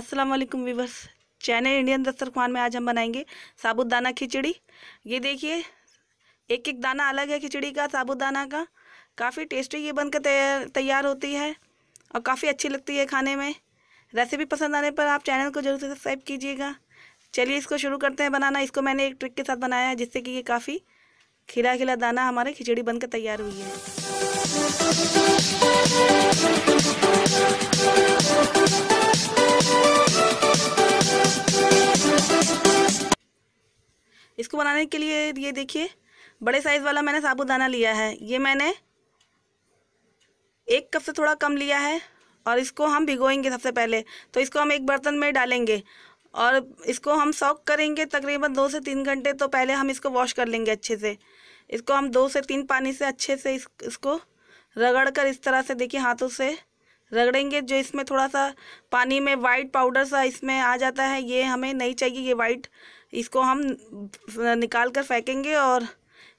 अस्सलाम वालेकुम channel Indian दस्तरखान में आज हम बनाएंगे साबुदाना खिचड़ी ये देखिए एक एक दाना अलग है खिचड़ी का साबुदाना का काफ़ी टेस्टी ये बनकर तैयार होती है और काफ़ी अच्छी लगती है खाने में रेसिपी पसंद आने पर आप चैनल को जरूर से सब्सक्राइब कीजिएगा चलिए इसको शुरू करते हैं बनाना इसको मैंने एक ट्रिक के साथ बनाया है जिससे कि ये काफ़ी खिला खिला दाना हमारे खिचड़ी बनकर तैयार हुई है इसको बनाने के लिए ये देखिए बड़े साइज़ वाला मैंने साबुदाना लिया है ये मैंने एक कप से थोड़ा कम लिया है और इसको हम भिगोएंगे सबसे पहले तो इसको हम एक बर्तन में डालेंगे और इसको हम सॉक करेंगे तकरीबन दो से तीन घंटे तो पहले हम इसको वॉश कर लेंगे अच्छे से इसको हम दो से तीन पानी से अच्छे से इस, इसको रगड़ कर इस तरह से देखिए हाथों से रगड़ेंगे जो इसमें थोड़ा सा पानी में वाइट पाउडर सा इसमें आ जाता है ये हमें नहीं चाहिए ये वाइट इसको हम निकाल कर फेंकेंगे और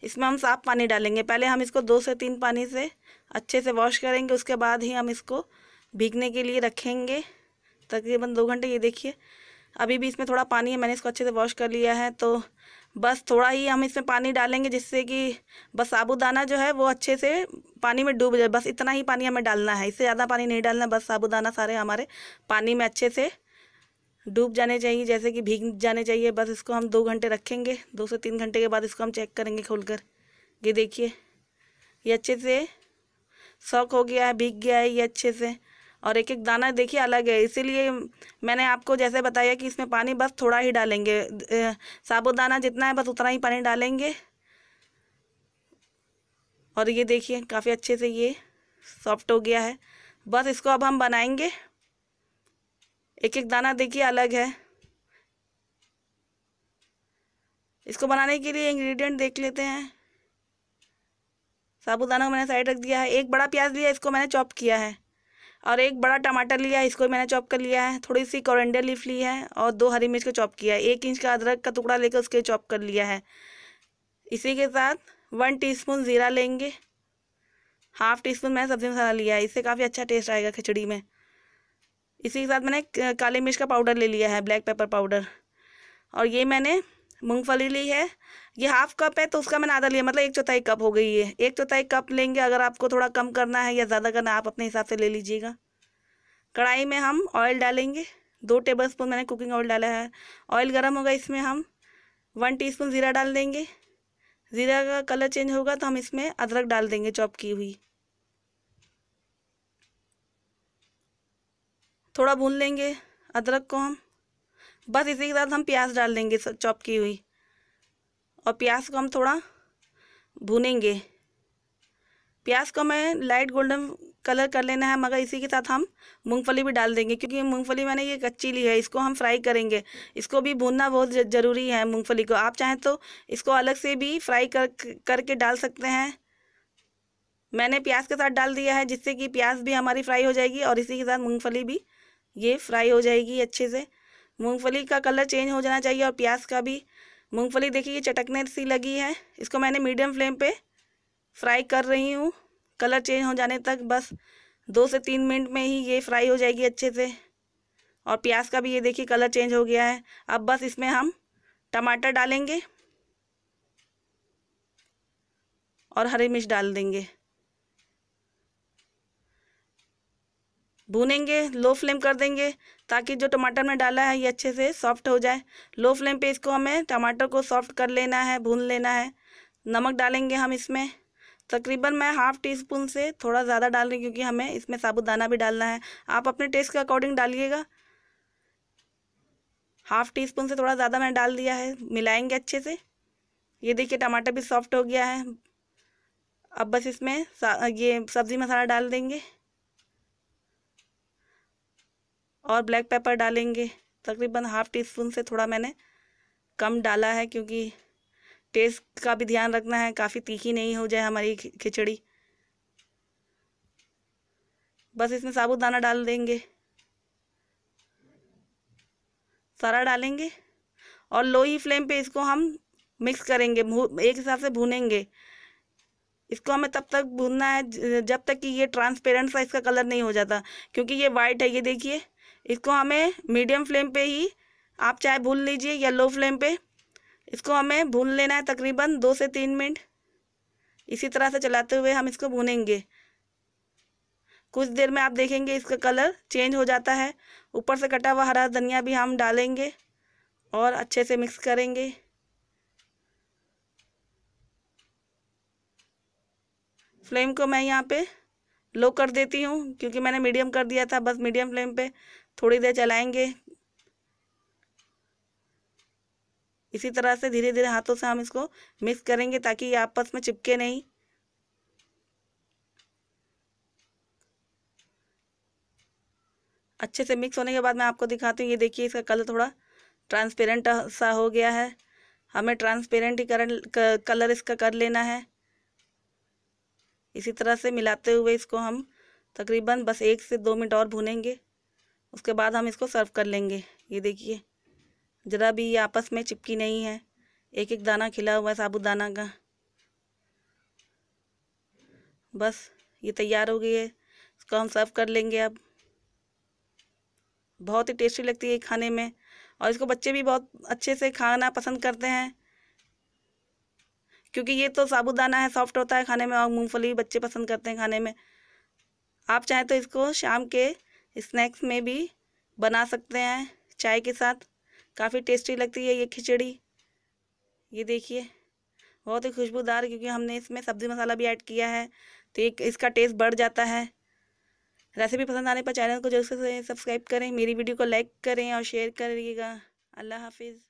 इसमें हम साफ पानी डालेंगे पहले हम इसको दो से तीन पानी से अच्छे से वॉश करेंगे उसके बाद ही हम इसको भीगने के लिए रखेंगे तकरीबन दो घंटे ये देखिए अभी भी इसमें थोड़ा पानी है मैंने इसको अच्छे से वॉश कर लिया है तो बस थोड़ा ही हम इसमें पानी डालेंगे जिससे कि बस साबुदाना जो है वो अच्छे से पानी में डूब जाए बस इतना ही पानी हमें डालना है इससे ज़्यादा पानी नहीं डालना बस साबुदाना सारे हमारे पानी में अच्छे से डूब जाने चाहिए जैसे कि भीग जाने चाहिए बस इसको हम दो घंटे रखेंगे दो से तीन घंटे के बाद इसको हम चेक करेंगे खोलकर ये देखिए ये अच्छे से सॉक हो गया है भीग गया है ये अच्छे से और एक एक दाना देखिए अलग है इसीलिए मैंने आपको जैसे बताया कि इसमें पानी बस थोड़ा ही डालेंगे साबुदाना जितना है बस उतना ही पानी डालेंगे और ये देखिए काफ़ी अच्छे से ये सॉफ्ट हो गया है बस इसको अब हम बनाएंगे एक एक दाना देखिए अलग है इसको बनाने के लिए इंग्रेडिएंट देख लेते हैं साबुदाना को मैंने साइड रख दिया है एक बड़ा प्याज लिया इसको मैंने चॉप किया है और एक बड़ा टमाटर लिया है इसको मैंने चॉप कर लिया है थोड़ी सी कोरेंडर लीफ ली है और दो हरी मिर्च को चॉप किया है एक इंच का अदरक का टुकड़ा लेकर उसके चॉप कर लिया है इसी के साथ वन टीस्पून ज़ीरा लेंगे हाफ़ टी स्पून मैंने सब्ज़ी मसाला लिया है इससे काफ़ी अच्छा टेस्ट आएगा खिचड़ी में इसी के साथ मैंने काली मिर्च का पाउडर ले लिया है ब्लैक पेपर पाउडर और ये मैंने मूँगफली ली है ये हाफ कप है तो उसका मैंने आधा लिया मतलब एक चौथाई कप हो गई है एक चौथाई कप लेंगे अगर आपको थोड़ा कम करना है या ज़्यादा करना है आप अपने हिसाब से ले लीजिएगा कढ़ाई में हम ऑयल डालेंगे दो टेबल स्पून मैंने कुकिंग ऑयल डाला है ऑयल गर्म होगा इसमें हम वन टीस्पून ज़ीरा डाल देंगे ज़ीरा का कलर चेंज होगा तो हम इसमें अदरक डाल देंगे चॉप की हुई थोड़ा भून लेंगे अदरक को हम बस इसी के साथ हम प्याज डाल देंगे चॉप की हुई और प्याज को हम थोड़ा भूनेंगे प्याज को हमें लाइट गोल्डन कलर कर लेना है मगर इसी के साथ हम मूंगफली भी डाल देंगे क्योंकि मूंगफली मैंने ये कच्ची ली है इसको हम फ्राई करेंगे इसको भी भूनना बहुत ज़रूरी है मूंगफली को आप चाहें तो इसको अलग से भी फ्राई कर करके डाल सकते हैं मैंने प्याज के साथ डाल दिया है जिससे कि प्याज भी हमारी फ्राई हो जाएगी और इसी के साथ मूँगफली भी ये फ्राई हो जाएगी अच्छे से मूंगफली का कलर चेंज हो जाना चाहिए और प्याज का भी मूंगफली देखिए चटकने सी लगी है इसको मैंने मीडियम फ्लेम पे फ्राई कर रही हूँ कलर चेंज हो जाने तक बस दो से तीन मिनट में ही ये फ्राई हो जाएगी अच्छे से और प्याज का भी ये देखिए कलर चेंज हो गया है अब बस इसमें हम टमाटर डालेंगे और हरी मिर्च डाल देंगे भूनेंगे लो फ्लेम कर देंगे ताकि जो टमाटर में डाला है ये अच्छे से सॉफ्ट हो जाए लो फ्लेम पे इसको हमें टमाटर को सॉफ्ट कर लेना है भून लेना है नमक डालेंगे हम इसमें तकरीबन मैं हाफ़ टी स्पून से थोड़ा ज़्यादा डाल रही क्योंकि हमें इसमें साबुदाना भी डालना है आप अपने टेस्ट के अकॉर्डिंग डालिएगा हाफ़ टी स्पून से थोड़ा ज़्यादा मैंने डाल दिया है मिलाएंगे अच्छे से ये देखिए टमाटर भी सॉफ्ट हो गया है अब बस इसमें ये सब्ज़ी मसाला डाल देंगे और ब्लैक पेपर डालेंगे तकरीबन हाफ़ टी स्पून से थोड़ा मैंने कम डाला है क्योंकि टेस्ट का भी ध्यान रखना है काफ़ी तीखी नहीं हो जाए हमारी खिचड़ी बस इसमें साबुदाना डाल देंगे सारा डालेंगे और लो ही फ्लेम पे इसको हम मिक्स करेंगे एक हिसाब से भूनेंगे इसको हमें तब तक भूनना है जब तक कि ये ट्रांसपेरेंट सा इसका कलर नहीं हो जाता क्योंकि ये वाइट है ये देखिए इसको हमें मीडियम फ्लेम पे ही आप चाहे भून लीजिए या लो फ्लेम पे इसको हमें भून लेना है तकरीबन दो से तीन मिनट इसी तरह से चलाते हुए हम इसको भूनेंगे कुछ देर में आप देखेंगे इसका कलर चेंज हो जाता है ऊपर से कटा हुआ हरा धनिया भी हम डालेंगे और अच्छे से मिक्स करेंगे फ्लेम को मैं यहाँ पे लो कर देती हूँ क्योंकि मैंने मीडियम कर दिया था बस मीडियम फ्लेम पे थोड़ी देर चलाएंगे इसी तरह से धीरे धीरे हाथों से हम इसको मिक्स करेंगे ताकि ये आपस में चिपके नहीं अच्छे से मिक्स होने के बाद मैं आपको दिखाती हूँ ये देखिए इसका कलर थोड़ा ट्रांसपेरेंट सा हो गया है हमें ट्रांसपेरेंट ही कर, कलर इसका कर लेना है इसी तरह से मिलाते हुए इसको हम तकरीबन बस एक से दो मिनट और भूनेंगे उसके बाद हम इसको सर्व कर लेंगे ये देखिए ज़रा भी ये आपस में चिपकी नहीं है एक एक दाना खिला हुआ है साबुदाना का बस ये तैयार हो गई है इसको हम सर्व कर लेंगे अब बहुत ही टेस्टी लगती है खाने में और इसको बच्चे भी बहुत अच्छे से खाना पसंद करते हैं क्योंकि ये तो साबुदाना है सॉफ्ट होता है खाने में और मूंगफली बच्चे पसंद करते हैं खाने में आप चाहें तो इसको शाम के स्नैक्स में भी बना सकते हैं चाय के साथ काफ़ी टेस्टी लगती है ये खिचड़ी ये देखिए बहुत ही खुशबूदार क्योंकि हमने इसमें सब्ज़ी मसाला भी ऐड किया है तो ये इसका टेस्ट बढ़ जाता है रेसिपी पसंद आने पर चैनल को जरूर से सब्सक्राइब करें मेरी वीडियो को लाइक करें और शेयर करिएगा अल्लाह हाफिज़